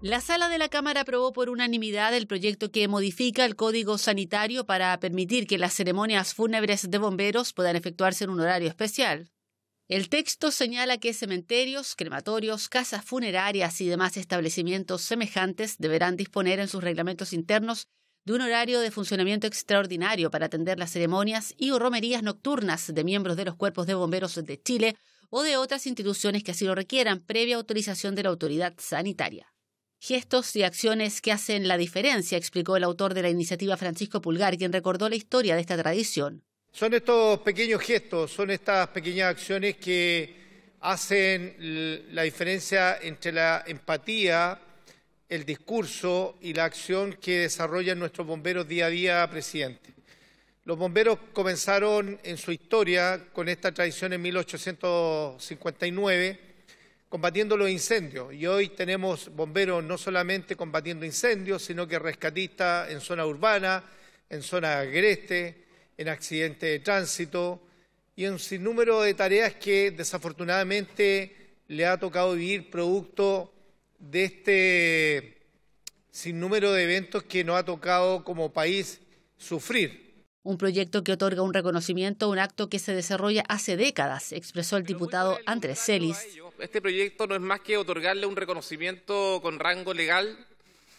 La sala de la Cámara aprobó por unanimidad el proyecto que modifica el Código Sanitario para permitir que las ceremonias fúnebres de bomberos puedan efectuarse en un horario especial. El texto señala que cementerios, crematorios, casas funerarias y demás establecimientos semejantes deberán disponer en sus reglamentos internos de un horario de funcionamiento extraordinario para atender las ceremonias y o romerías nocturnas de miembros de los cuerpos de bomberos de Chile o de otras instituciones que así lo requieran previa autorización de la autoridad sanitaria. Gestos y acciones que hacen la diferencia, explicó el autor de la iniciativa Francisco Pulgar, quien recordó la historia de esta tradición. Son estos pequeños gestos, son estas pequeñas acciones que hacen la diferencia entre la empatía, el discurso y la acción que desarrollan nuestros bomberos día a día, presidente. Los bomberos comenzaron en su historia con esta tradición en 1859 combatiendo los incendios. Y hoy tenemos bomberos no solamente combatiendo incendios, sino que rescatistas en zona urbana, en zona agreste, en accidentes de tránsito y en sinnúmero de tareas que desafortunadamente le ha tocado vivir producto de este sinnúmero de eventos que nos ha tocado como país sufrir. Un proyecto que otorga un reconocimiento a un acto que se desarrolla hace décadas, expresó el diputado Andrés Celis. Este proyecto no es más que otorgarle un reconocimiento con rango legal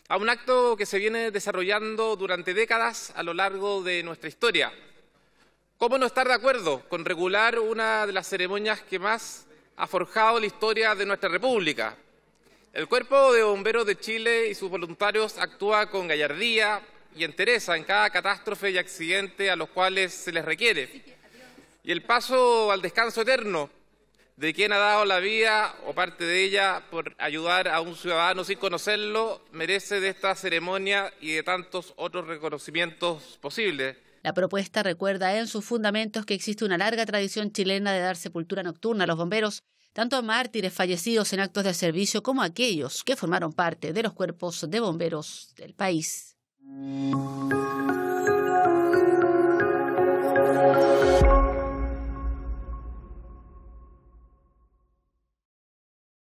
a un acto que se viene desarrollando durante décadas a lo largo de nuestra historia. ¿Cómo no estar de acuerdo con regular una de las ceremonias que más ha forjado la historia de nuestra República? El Cuerpo de Bomberos de Chile y sus voluntarios actúa con gallardía, y interesa en cada catástrofe y accidente a los cuales se les requiere. Y el paso al descanso eterno de quien ha dado la vida o parte de ella por ayudar a un ciudadano sin conocerlo, merece de esta ceremonia y de tantos otros reconocimientos posibles. La propuesta recuerda en sus fundamentos que existe una larga tradición chilena de dar sepultura nocturna a los bomberos, tanto a mártires fallecidos en actos de servicio como a aquellos que formaron parte de los cuerpos de bomberos del país. うん